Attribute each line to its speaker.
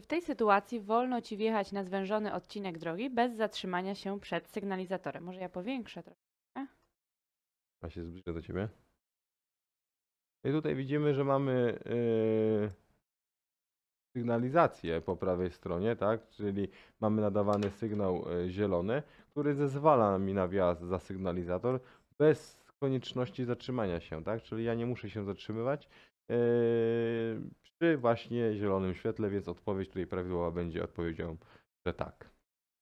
Speaker 1: W tej sytuacji wolno ci wjechać na zwężony odcinek drogi bez zatrzymania się przed sygnalizatorem. Może ja powiększę trochę.
Speaker 2: A się zbliżę do ciebie.
Speaker 3: I tutaj widzimy, że mamy yy, sygnalizację po prawej stronie, tak? Czyli mamy nadawany sygnał yy, zielony, który zezwala mi na wjazd za sygnalizator bez konieczności zatrzymania się, tak? Czyli ja nie muszę się zatrzymywać. Yy, właśnie zielonym świetle, więc odpowiedź tutaj prawidłowa będzie odpowiedzią, że tak.